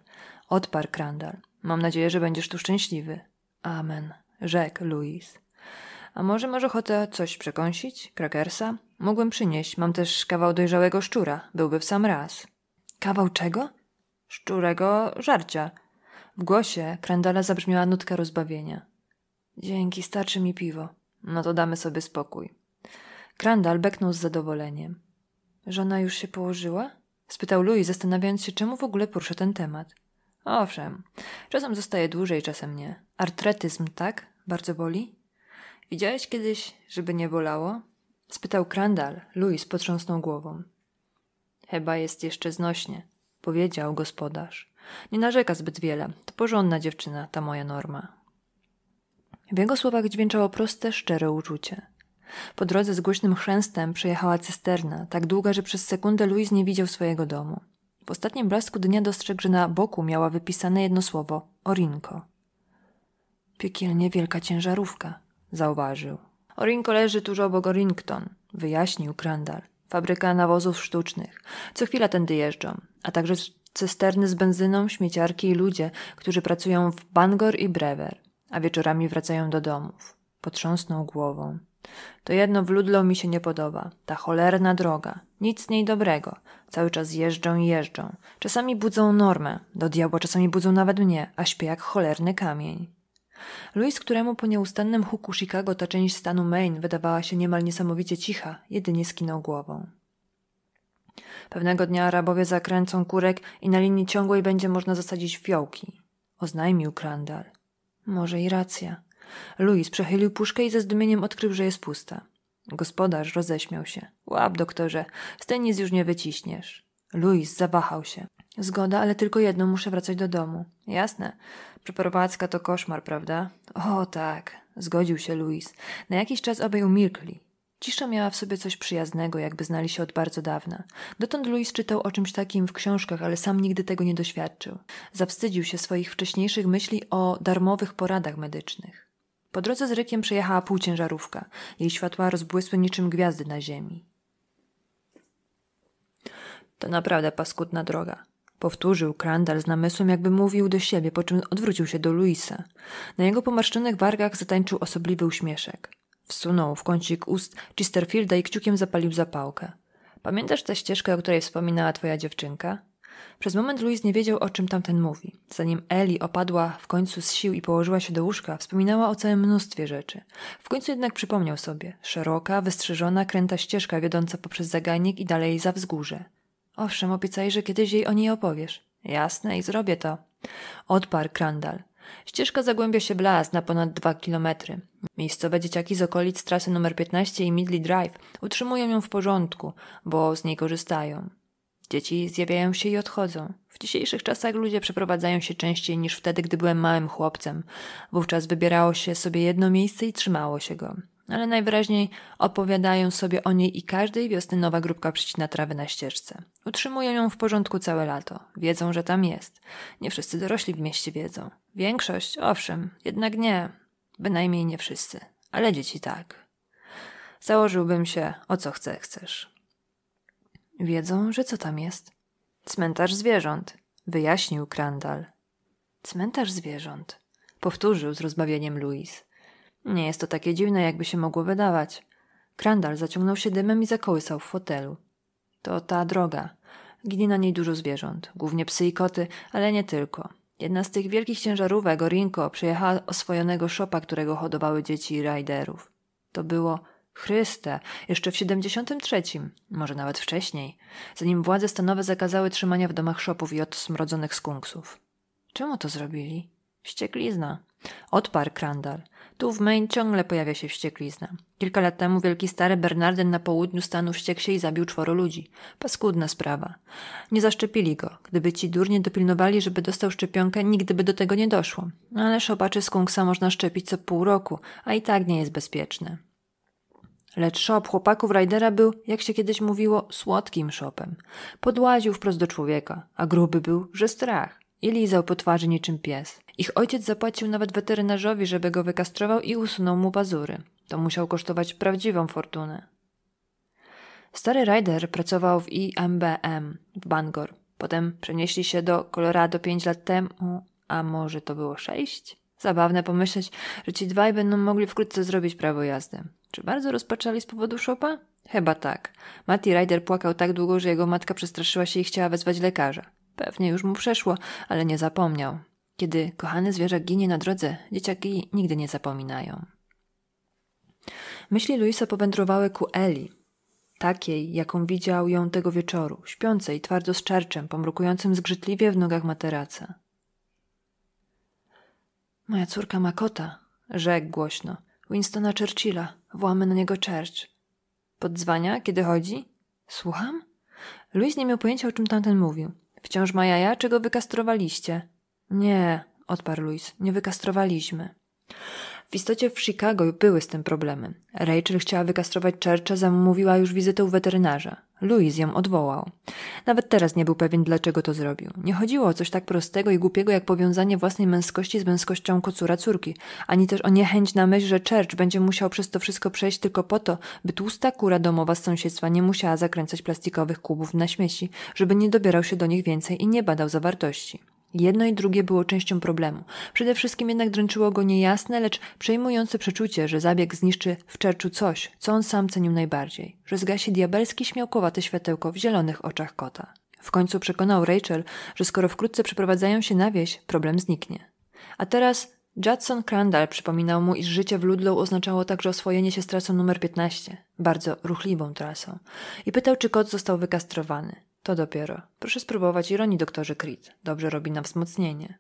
S1: Odparł Krandal. Mam nadzieję, że będziesz tu szczęśliwy. Amen. Rzekł Louis. A może masz ochotę coś przekąsić? Krakersa? Mogłem przynieść. Mam też kawał dojrzałego szczura. Byłby w sam raz. Kawał czego? Szczurego żarcia. W głosie Krandala zabrzmiała nutka rozbawienia. Dzięki, starczy mi piwo. No to damy sobie spokój. Krandal beknął z zadowoleniem. Żona już się położyła? spytał Louis, zastanawiając się, czemu w ogóle porusza ten temat. Owszem, czasem zostaje dłużej, czasem nie. Artretyzm, tak? Bardzo boli? Widziałeś kiedyś, żeby nie bolało? spytał Krandal. Louis potrząsnął głową. Chyba jest jeszcze znośnie, powiedział gospodarz. Nie narzeka zbyt wiele. To porządna dziewczyna, ta moja norma. W jego słowach dźwięczało proste, szczere uczucie. Po drodze z głośnym chrzęstem przejechała cysterna, tak długa, że przez sekundę Louis nie widział swojego domu. W ostatnim blasku dnia dostrzegł, że na boku miała wypisane jedno słowo – Orinko. Piekielnie wielka ciężarówka – zauważył. Orinko leży tuż obok Orington, wyjaśnił Krandal. Fabryka nawozów sztucznych. Co chwila tędy jeżdżą, a także cysterny z benzyną, śmieciarki i ludzie, którzy pracują w Bangor i Brewer, a wieczorami wracają do domów. Potrząsnął głową. To jedno w Ludlow mi się nie podoba. Ta cholerna droga. Nic z niej dobrego. Cały czas jeżdżą i jeżdżą. Czasami budzą normę. Do diabła czasami budzą nawet mnie, a śpię jak cholerny kamień. Louis, któremu po nieustannym huku Chicago ta część stanu Maine wydawała się niemal niesamowicie cicha, jedynie skinął głową. Pewnego dnia Arabowie zakręcą kurek i na linii ciągłej będzie można zasadzić fiołki, oznajmił Krandal. Może i racja. Louis przechylił puszkę i ze zdumieniem odkrył, że jest pusta. Gospodarz roześmiał się. Łap, doktorze, z nic już nie wyciśniesz. Louis zawahał się. Zgoda, ale tylko jedno, muszę wracać do domu. Jasne. Przeprowadzka to koszmar, prawda? O tak, zgodził się Louis. Na jakiś czas obaj umilkli. Cisza miała w sobie coś przyjaznego, jakby znali się od bardzo dawna. Dotąd Louis czytał o czymś takim w książkach, ale sam nigdy tego nie doświadczył. Zawstydził się swoich wcześniejszych myśli o darmowych poradach medycznych. Po drodze z Rykiem przejechała półciężarówka. Jej światła rozbłysły niczym gwiazdy na ziemi. To naprawdę paskudna droga, Powtórzył krandal z namysłem, jakby mówił do siebie, po czym odwrócił się do Luisa. Na jego pomarszczonych wargach zatańczył osobliwy uśmieszek. Wsunął w kącik ust Chesterfielda i kciukiem zapalił zapałkę. Pamiętasz tę ścieżkę, o której wspominała twoja dziewczynka? Przez moment Louis nie wiedział, o czym tamten mówi. Zanim Eli opadła w końcu z sił i położyła się do łóżka, wspominała o całym mnóstwie rzeczy. W końcu jednak przypomniał sobie. Szeroka, wystrzyżona, kręta ścieżka wiodąca poprzez zagajnik i dalej za wzgórze. Owszem, obiecaj, że kiedyś jej o niej opowiesz. Jasne, i zrobię to. Odparł Krandal. Ścieżka zagłębia się w na ponad dwa kilometry. Miejscowe dzieciaki z okolic trasy nr 15 i Midley Drive utrzymują ją w porządku, bo z niej korzystają. Dzieci zjawiają się i odchodzą. W dzisiejszych czasach ludzie przeprowadzają się częściej niż wtedy, gdy byłem małym chłopcem. Wówczas wybierało się sobie jedno miejsce i trzymało się go ale najwyraźniej opowiadają sobie o niej i każdej wiosny nowa grupka przycina trawy na ścieżce. Utrzymują ją w porządku całe lato. Wiedzą, że tam jest. Nie wszyscy dorośli w mieście wiedzą. Większość, owszem, jednak nie. Bynajmniej nie wszyscy, ale dzieci tak. Założyłbym się, o co chce, chcesz. Wiedzą, że co tam jest? Cmentarz zwierząt, wyjaśnił Krandal. Cmentarz zwierząt, powtórzył z rozbawieniem Louis. Nie jest to takie dziwne, jakby się mogło wydawać. Krandal zaciągnął się dymem i zakołysał w fotelu. To ta droga. Ginie na niej dużo zwierząt, głównie psy i koty, ale nie tylko. Jedna z tych wielkich ciężarówek, Orinko, przejechała oswojonego szopa, którego hodowały dzieci i rajderów. To było Chryste, jeszcze w 73, może nawet wcześniej, zanim władze stanowe zakazały trzymania w domach szopów i od smrodzonych skunksów. Czemu to zrobili? Ścieklizna. Odparł Krandal. Tu w Maine ciągle pojawia się wścieklizna. Kilka lat temu wielki stary Bernarden na południu stanu wściekł się i zabił czworo ludzi. Paskudna sprawa. Nie zaszczepili go. Gdyby ci durnie dopilnowali, żeby dostał szczepionkę, nigdy by do tego nie doszło. Ale szopaczy skunksa można szczepić co pół roku, a i tak nie jest bezpieczne. Lecz szop chłopaków Rajdera był, jak się kiedyś mówiło, słodkim szopem. Podłaził wprost do człowieka, a gruby był, że strach i lizał po twarzy niczym pies. Ich ojciec zapłacił nawet weterynarzowi, żeby go wykastrował i usunął mu pazury. To musiał kosztować prawdziwą fortunę. Stary Ryder pracował w IMBM w Bangor. Potem przenieśli się do Colorado pięć lat temu, a może to było sześć? Zabawne pomyśleć, że ci dwaj będą mogli wkrótce zrobić prawo jazdy. Czy bardzo rozpaczali z powodu szopa? Chyba tak. Matty Ryder płakał tak długo, że jego matka przestraszyła się i chciała wezwać lekarza. Pewnie już mu przeszło, ale nie zapomniał. Kiedy kochany zwierzak ginie na drodze, dzieciaki nigdy nie zapominają. Myśli Luisa powędrowały ku Eli, takiej, jaką widział ją tego wieczoru, śpiącej twardo z czerczem, pomrukującym zgrzytliwie w nogach materaca. Moja córka ma kota, rzekł głośno. Winstona Churchilla, włamy na niego Church. Podzwania, kiedy chodzi? Słucham? Louis nie miał pojęcia, o czym tamten mówił. Wciąż ma jaja, czy go wykastrowaliście? Nie, odparł Luis, nie wykastrowaliśmy. W istocie w Chicago były z tym problemy. Rachel chciała wykastrować Churcha, zamówiła już wizytę u weterynarza. Louis ją odwołał. Nawet teraz nie był pewien, dlaczego to zrobił. Nie chodziło o coś tak prostego i głupiego, jak powiązanie własnej męskości z męskością kocura córki, ani też o niechęć na myśl, że Church będzie musiał przez to wszystko przejść tylko po to, by tłusta kura domowa z sąsiedztwa nie musiała zakręcać plastikowych kubów na śmieci, żeby nie dobierał się do nich więcej i nie badał zawartości. Jedno i drugie było częścią problemu. Przede wszystkim jednak dręczyło go niejasne, lecz przejmujące przeczucie, że zabieg zniszczy w czerczu coś, co on sam cenił najbardziej, że zgasi diabelski śmiałkowate światełko w zielonych oczach kota. W końcu przekonał Rachel, że skoro wkrótce przeprowadzają się na wieś, problem zniknie. A teraz Judson Crandall przypominał mu, iż życie w Ludlow oznaczało także oswojenie się z trasą numer 15, bardzo ruchliwą trasą, i pytał, czy kot został wykastrowany. To dopiero. Proszę spróbować ironii, doktorze Creed. Dobrze robi na wzmocnienie.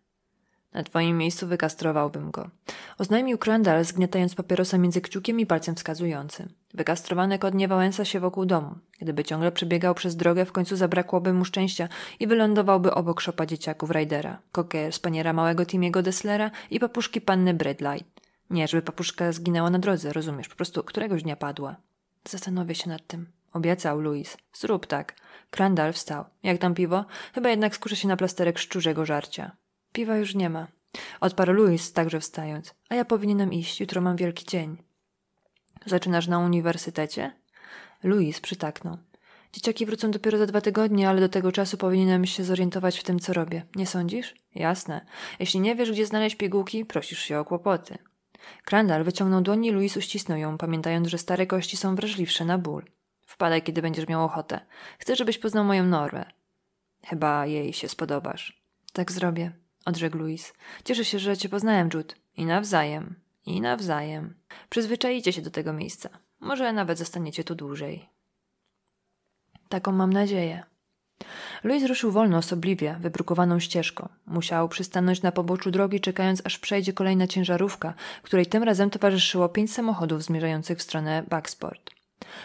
S1: Na twoim miejscu wykastrowałbym go. Oznajmił Crandall, zgniatając papierosa między kciukiem i palcem wskazującym. Wykastrowany kot nie wałęsa się wokół domu. Gdyby ciągle przebiegał przez drogę, w końcu zabrakłoby mu szczęścia i wylądowałby obok szopa dzieciaków Rajdera, Cocker, spaniera małego Timiego Deslera i papuszki panny Bradlight. Nie, żeby papuszka zginęła na drodze, rozumiesz, po prostu któregoś dnia padła. Zastanowię się nad tym. Obiecał Louis. Zrób tak. Krandal wstał. Jak tam piwo? Chyba jednak skuszę się na plasterek szczurzego żarcia. Piwa już nie ma. Odparł Louis, także wstając. A ja powinienem iść, jutro mam wielki dzień. Zaczynasz na uniwersytecie? Louis przytaknął. Dzieciaki wrócą dopiero za dwa tygodnie, ale do tego czasu powinienem się zorientować w tym, co robię. Nie sądzisz? Jasne. Jeśli nie wiesz, gdzie znaleźć pigułki, prosisz się o kłopoty. Krandal wyciągnął dłoń i Louis uścisnął ją, pamiętając, że stare kości są wrażliwsze na ból. Wpadaj, kiedy będziesz miał ochotę. Chcę, żebyś poznał moją Normę. Chyba jej się spodobasz. Tak zrobię, odrzekł Louis. Cieszę się, że cię poznałem, Jude. I nawzajem. I nawzajem. Przyzwyczajicie się do tego miejsca. Może nawet zostaniecie tu dłużej. Taką mam nadzieję. Louis ruszył wolno, osobliwie, wybrukowaną ścieżką. Musiał przystanąć na poboczu drogi, czekając aż przejdzie kolejna ciężarówka, której tym razem towarzyszyło pięć samochodów zmierzających w stronę Backsport.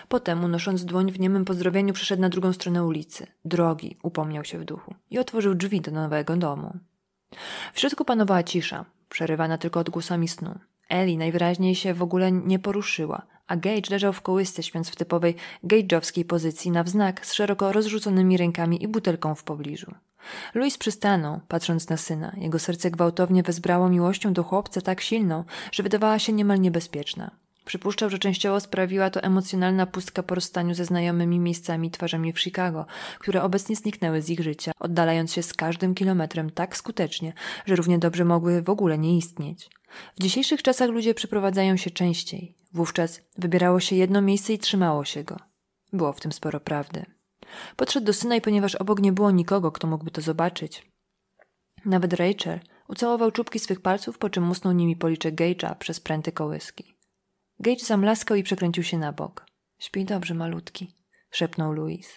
S1: Potem, unosząc dłoń w niemym pozdrowieniu, przeszedł na drugą stronę ulicy. Drogi, upomniał się w duchu i otworzył drzwi do nowego domu. W środku panowała cisza, przerywana tylko odgłosami snu. Eli najwyraźniej się w ogóle nie poruszyła, a Gage leżał w kołysce, śpiąc w typowej Gage'owskiej pozycji na wznak z szeroko rozrzuconymi rękami i butelką w pobliżu. Louis przystanął, patrząc na syna. Jego serce gwałtownie wezbrało miłością do chłopca tak silną, że wydawała się niemal niebezpieczna. Przypuszczał, że częściowo sprawiła to emocjonalna pustka po rozstaniu ze znajomymi miejscami i twarzami w Chicago, które obecnie zniknęły z ich życia, oddalając się z każdym kilometrem tak skutecznie, że równie dobrze mogły w ogóle nie istnieć. W dzisiejszych czasach ludzie przeprowadzają się częściej. Wówczas wybierało się jedno miejsce i trzymało się go. Było w tym sporo prawdy. Podszedł do syna i ponieważ obok nie było nikogo, kto mógłby to zobaczyć. Nawet Rachel ucałował czubki swych palców, po czym musnął nimi policzek Gage'a przez pręty kołyski. Gage zamlaskał i przekręcił się na bok. Śpi dobrze, malutki, szepnął Louis.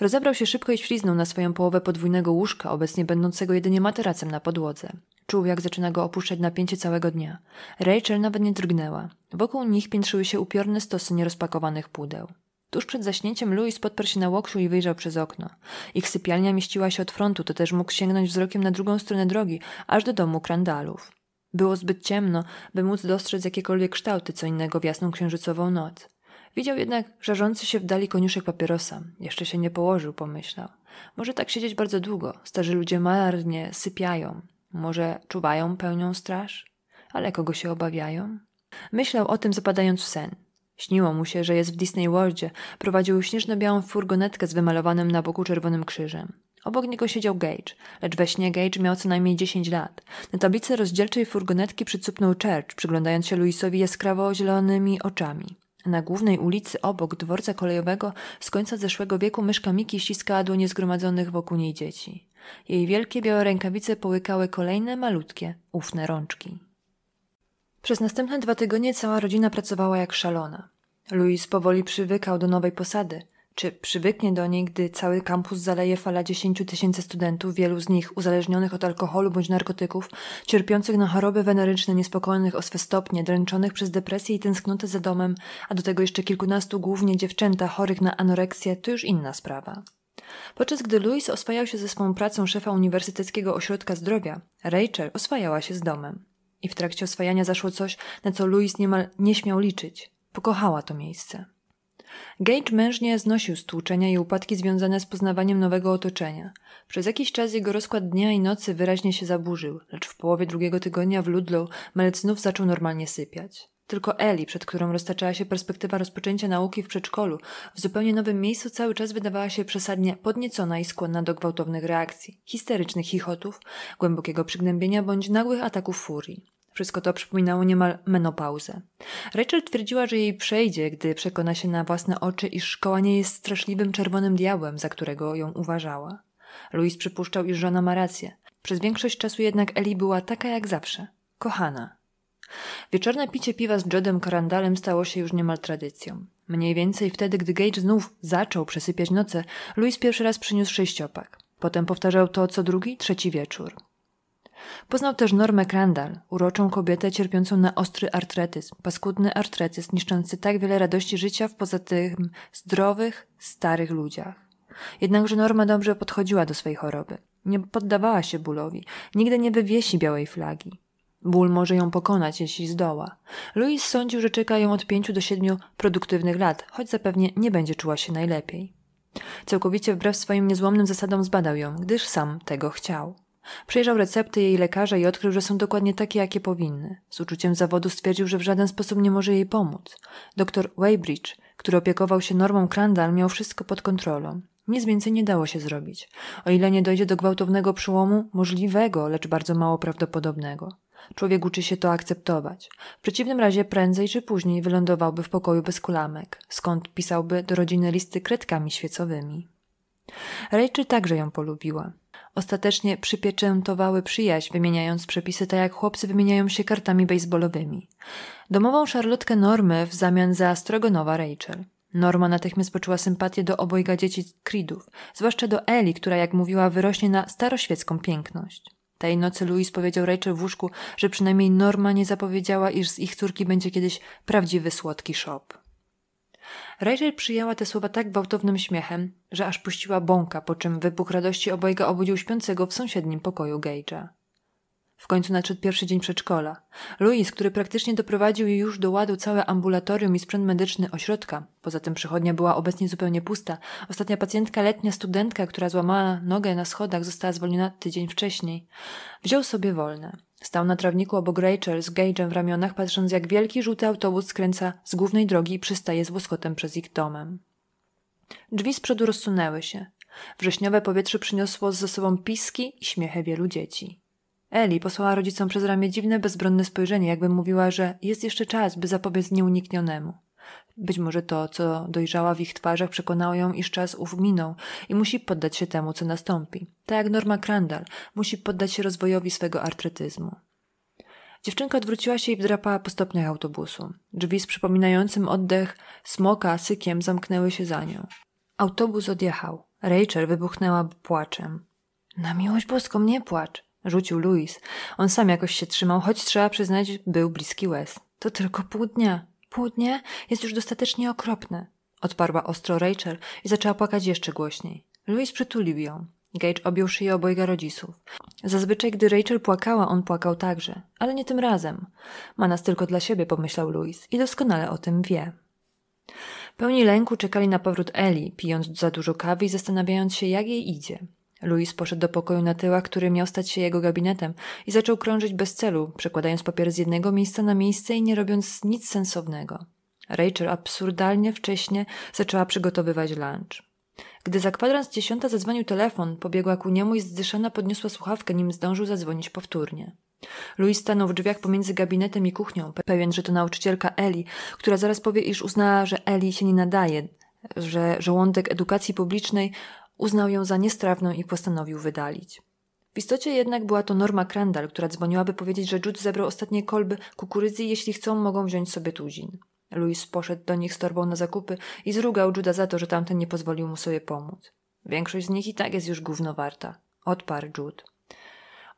S1: Rozebrał się szybko i śliznął na swoją połowę podwójnego łóżka, obecnie będącego jedynie materacem na podłodze. Czuł, jak zaczyna go opuszczać napięcie całego dnia. Rachel nawet nie drgnęła. Wokół nich piętrzyły się upiorne stosy nierozpakowanych pudeł. Tuż przed zaśnięciem Louis podparł się na łokciu i wyjrzał przez okno. Ich sypialnia mieściła się od frontu, to też mógł sięgnąć wzrokiem na drugą stronę drogi, aż do domu Krandalów. Było zbyt ciemno, by móc dostrzec jakiekolwiek kształty, co innego w jasną księżycową noc. Widział jednak żarzący się w dali koniuszek papierosa. Jeszcze się nie położył, pomyślał. Może tak siedzieć bardzo długo. Starzy ludzie marnie sypiają. Może czuwają pełnią straż? Ale kogo się obawiają? Myślał o tym zapadając w sen. Śniło mu się, że jest w Disney Worldzie. Prowadził śnieżno-białą furgonetkę z wymalowanym na boku czerwonym krzyżem. Obok niego siedział Gage, lecz we śnie Gage miał co najmniej 10 lat. Na tablicy rozdzielczej furgonetki przycupnął Church, przyglądając się Louisowi jaskrawo-zielonymi oczami. Na głównej ulicy obok dworca kolejowego z końca zeszłego wieku myszka Miki ściskała dłonie zgromadzonych wokół niej dzieci. Jej wielkie białe rękawice połykały kolejne malutkie, ufne rączki. Przez następne dwa tygodnie cała rodzina pracowała jak szalona. Louis powoli przywykał do nowej posady – czy przybyknie do niej, gdy cały kampus zaleje fala 10 tysięcy studentów, wielu z nich uzależnionych od alkoholu bądź narkotyków, cierpiących na choroby weneryczne, niespokojnych o swe stopnie, dręczonych przez depresję i tęsknotę za domem, a do tego jeszcze kilkunastu głównie dziewczęta chorych na anoreksję, to już inna sprawa. Podczas gdy Louis oswajał się ze swoją pracą szefa Uniwersyteckiego Ośrodka Zdrowia, Rachel oswajała się z domem. I w trakcie oswajania zaszło coś, na co Louis niemal nie śmiał liczyć. Pokochała to miejsce. Gage mężnie znosił stłuczenia i upadki związane z poznawaniem nowego otoczenia. Przez jakiś czas jego rozkład dnia i nocy wyraźnie się zaburzył, lecz w połowie drugiego tygodnia w Ludlow Malec znów zaczął normalnie sypiać. Tylko Eli, przed którą roztaczała się perspektywa rozpoczęcia nauki w przedszkolu, w zupełnie nowym miejscu cały czas wydawała się przesadnie podniecona i skłonna do gwałtownych reakcji, histerycznych chichotów, głębokiego przygnębienia bądź nagłych ataków furii. Wszystko to przypominało niemal menopauzę. Rachel twierdziła, że jej przejdzie, gdy przekona się na własne oczy, iż szkoła nie jest straszliwym czerwonym diabłem, za którego ją uważała. Louis przypuszczał, iż żona ma rację. Przez większość czasu jednak Eli była taka jak zawsze. Kochana. Wieczorne picie piwa z Jodem Karandalem stało się już niemal tradycją. Mniej więcej wtedy, gdy Gage znów zaczął przesypiać noce, Louis pierwszy raz przyniósł sześciopak. Potem powtarzał to co drugi, trzeci wieczór. Poznał też Normę Crandall, uroczą kobietę cierpiącą na ostry artretyzm, paskudny artretyzm niszczący tak wiele radości życia w poza tym zdrowych, starych ludziach. Jednakże Norma dobrze podchodziła do swej choroby. Nie poddawała się bólowi, nigdy nie wywiesi białej flagi. Ból może ją pokonać, jeśli zdoła. Louis sądził, że czeka ją od pięciu do siedmiu produktywnych lat, choć zapewnie nie będzie czuła się najlepiej. Całkowicie wbrew swoim niezłomnym zasadom zbadał ją, gdyż sam tego chciał. Przejrzał recepty jej lekarza i odkrył, że są dokładnie takie, jakie powinny. Z uczuciem zawodu stwierdził, że w żaden sposób nie może jej pomóc. Doktor Weybridge, który opiekował się normą Crandall, miał wszystko pod kontrolą. Nic więcej nie dało się zrobić, o ile nie dojdzie do gwałtownego przełomu, możliwego, lecz bardzo mało prawdopodobnego. Człowiek uczy się to akceptować. W przeciwnym razie prędzej czy później wylądowałby w pokoju bez kulamek, skąd pisałby do rodziny listy kredkami świecowymi. Rachel także ją polubiła ostatecznie przypieczętowały przyjaźń, wymieniając przepisy tak jak chłopcy wymieniają się kartami baseballowymi. Domową szarlotkę Normy w zamian za Strogonowa Rachel. Norma natychmiast poczuła sympatię do obojga dzieci Creedów, zwłaszcza do Eli, która jak mówiła wyrośnie na staroświecką piękność. Tej nocy Louis powiedział Rachel w łóżku, że przynajmniej Norma nie zapowiedziała, iż z ich córki będzie kiedyś prawdziwy słodki szop. Rachel przyjęła te słowa tak gwałtownym śmiechem, że aż puściła bąka, po czym wybuch radości obojga obudził śpiącego w sąsiednim pokoju Gage'a. W końcu nadszedł pierwszy dzień przedszkola. Louis, który praktycznie doprowadził już do ładu całe ambulatorium i sprzęt medyczny ośrodka, poza tym przychodnia była obecnie zupełnie pusta, ostatnia pacjentka, letnia studentka, która złamała nogę na schodach, została zwolniona tydzień wcześniej, wziął sobie wolne. Stał na trawniku obok Rachel z Gage'em w ramionach, patrząc jak wielki żółty autobus skręca z głównej drogi i przystaje z łoskotem przez ich domem. Drzwi z przodu rozsunęły się. Wrześniowe powietrze przyniosło ze sobą piski i śmiechy wielu dzieci. Eli posłała rodzicom przez ramię dziwne, bezbronne spojrzenie, jakby mówiła, że jest jeszcze czas, by zapobiec nieuniknionemu. Być może to, co dojrzała w ich twarzach, przekonało ją, iż czas ów minął i musi poddać się temu, co nastąpi. Tak jak Norma Crandall musi poddać się rozwojowi swego artretyzmu. Dziewczynka odwróciła się i wdrapała po stopniach autobusu. Drzwi z przypominającym oddech smoka sykiem zamknęły się za nią. Autobus odjechał. Rachel wybuchnęła płaczem. Na miłość boską nie płacz, rzucił Louis. On sam jakoś się trzymał, choć trzeba przyznać, był bliski łez. To tylko pół dnia płótnie jest już dostatecznie okropne, odparła ostro Rachel i zaczęła płakać jeszcze głośniej. Louis przytulił ją. Gage objął szyję obojga rodziców. Zazwyczaj, gdy Rachel płakała, on płakał także, ale nie tym razem. Ma nas tylko dla siebie, pomyślał Louis i doskonale o tym wie. Pełni lęku czekali na powrót Eli, pijąc za dużo kawy i zastanawiając się, jak jej idzie. Louis poszedł do pokoju na tyłach, który miał stać się jego gabinetem i zaczął krążyć bez celu, przekładając papier z jednego miejsca na miejsce i nie robiąc nic sensownego. Rachel absurdalnie wcześnie zaczęła przygotowywać lunch. Gdy za kwadrans dziesiąta zadzwonił telefon, pobiegła ku niemu i zdyszana podniosła słuchawkę, nim zdążył zadzwonić powtórnie. Louis stanął w drzwiach pomiędzy gabinetem i kuchnią, pewien, że to nauczycielka Eli, która zaraz powie, iż uznała, że Eli się nie nadaje, że żołądek edukacji publicznej uznał ją za niestrawną i postanowił wydalić. W istocie jednak była to Norma Crandall, która dzwoniłaby powiedzieć, że Jude zebrał ostatnie kolby kukurydzy i jeśli chcą, mogą wziąć sobie tuzin. Louis poszedł do nich z torbą na zakupy i zrugał Juda za to, że tamten nie pozwolił mu sobie pomóc. Większość z nich i tak jest już gówno warta. Odparł Jude.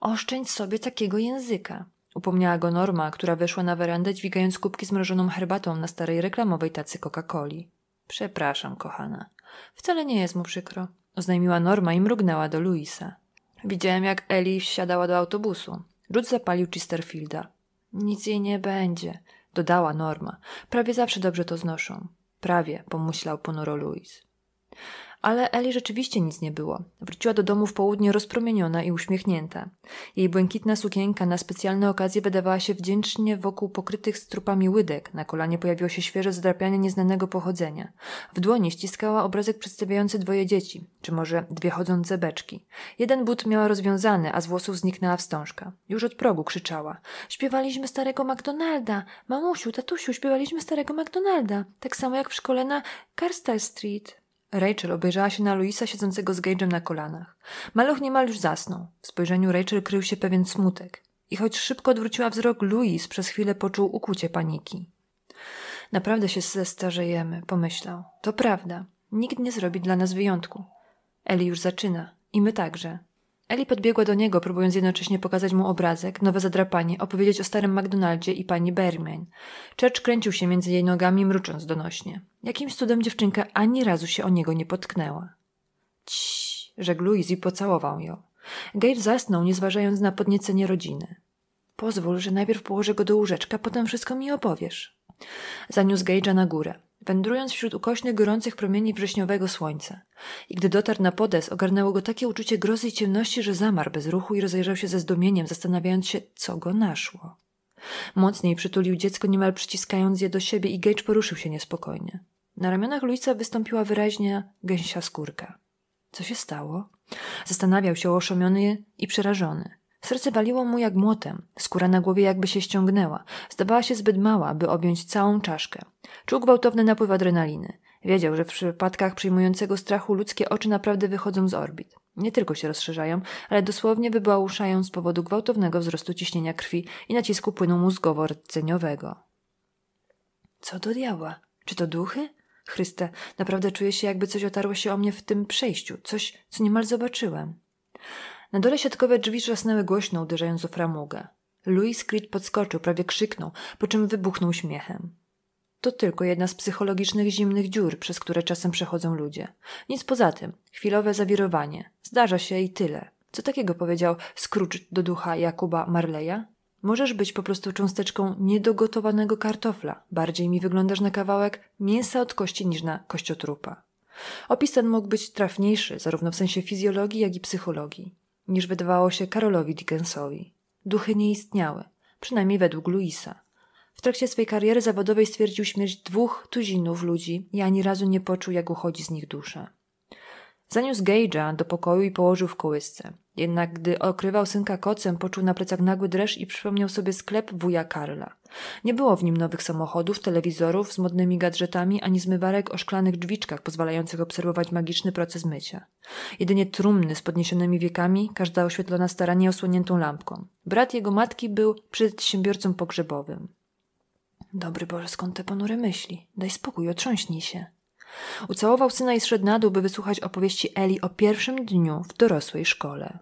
S1: Oszczędź sobie takiego języka. Upomniała go Norma, która wyszła na werandę dźwigając kubki z mrożoną herbatą na starej reklamowej tacy Coca-Coli. Przepraszam, kochana. Wcale nie jest mu przykro oznajmiła Norma i mrugnęła do Luisa. Widziałem, jak Eli wsiadała do autobusu. Ruth zapalił Chesterfielda. Nic jej nie będzie, dodała Norma. Prawie zawsze dobrze to znoszą. Prawie, pomyślał ponuro Louis. Ale Eli rzeczywiście nic nie było. Wróciła do domu w południe rozpromieniona i uśmiechnięta. Jej błękitna sukienka na specjalne okazje wydawała się wdzięcznie wokół pokrytych strupami łydek. Na kolanie pojawiło się świeże zdrapianie nieznanego pochodzenia. W dłoni ściskała obrazek przedstawiający dwoje dzieci, czy może dwie chodzące beczki. Jeden but miała rozwiązany, a z włosów zniknęła wstążka. Już od progu krzyczała. Śpiewaliśmy starego McDonalda! Mamusiu, tatusiu, śpiewaliśmy starego McDonalda! Tak samo jak w szkole na Karstal Street. Rachel obejrzała się na Luisa siedzącego z Gage'em na kolanach. Maluch niemal już zasnął. W spojrzeniu Rachel krył się pewien smutek. I choć szybko odwróciła wzrok, Louis przez chwilę poczuł ukłucie paniki. Naprawdę się zestarzejemy, pomyślał. To prawda. Nikt nie zrobi dla nas wyjątku. Eli już zaczyna. I my także. Eli podbiegła do niego, próbując jednocześnie pokazać mu obrazek, nowe zadrapanie, opowiedzieć o starym McDonaldzie i pani Bermain. Church kręcił się między jej nogami, mrucząc donośnie. Jakimś cudem dziewczynka ani razu się o niego nie potknęła. Ciii, rzekł Louis i pocałował ją. Gail zasnął, nie zważając na podniecenie rodziny. Pozwól, że najpierw położę go do łóżeczka, potem wszystko mi opowiesz. Zaniósł Gage'a na górę wędrując wśród ukośnych, gorących promieni wrześniowego słońca. I gdy dotarł na podes, ogarnęło go takie uczucie grozy i ciemności, że zamarł bez ruchu i rozejrzał się ze zdumieniem, zastanawiając się, co go naszło. Mocniej przytulił dziecko, niemal przyciskając je do siebie i Gage poruszył się niespokojnie. Na ramionach Luisa wystąpiła wyraźnie gęsia skórka. Co się stało? Zastanawiał się oszomiony i przerażony. Serce waliło mu jak młotem, skóra na głowie jakby się ściągnęła, zdawała się zbyt mała, by objąć całą czaszkę. Czuł gwałtowny napływ adrenaliny. Wiedział, że w przypadkach przyjmującego strachu ludzkie oczy naprawdę wychodzą z orbit. Nie tylko się rozszerzają, ale dosłownie wybałuszają z powodu gwałtownego wzrostu ciśnienia krwi i nacisku płynu mózgowo-rdzeniowego. Co do diabła? Czy to duchy? Chryste, naprawdę czuję się, jakby coś otarło się o mnie w tym przejściu, coś, co niemal zobaczyłem. Na dole siatkowe drzwi trzasnęły głośno, uderzając o framugę. Louis Creed podskoczył, prawie krzyknął, po czym wybuchnął śmiechem. To tylko jedna z psychologicznych zimnych dziur, przez które czasem przechodzą ludzie. Nic poza tym, chwilowe zawirowanie. Zdarza się i tyle. Co takiego powiedział Scrooge do ducha Jakuba Marleya? Możesz być po prostu cząsteczką niedogotowanego kartofla. Bardziej mi wyglądasz na kawałek mięsa od kości niż na kościotrupa. Opis ten mógł być trafniejszy, zarówno w sensie fizjologii, jak i psychologii niż wydawało się Karolowi Dickensowi. Duchy nie istniały, przynajmniej według Louisa. W trakcie swojej kariery zawodowej stwierdził śmierć dwóch tuzinów ludzi i ani razu nie poczuł, jak uchodzi z nich dusza. Zaniósł Gage'a do pokoju i położył w kołysce. Jednak gdy okrywał synka kocem, poczuł na plecach nagły dreszcz i przypomniał sobie sklep wuja Karla. Nie było w nim nowych samochodów, telewizorów z modnymi gadżetami, ani zmywarek o szklanych drzwiczkach pozwalających obserwować magiczny proces mycia. Jedynie trumny z podniesionymi wiekami, każda oświetlona starannie osłoniętą lampką. Brat jego matki był przedsiębiorcą pogrzebowym. Dobry Boże, skąd te ponure myśli? Daj spokój, otrząśnij się. Ucałował syna i zszedł na dół, by wysłuchać opowieści Eli o pierwszym dniu w dorosłej szkole.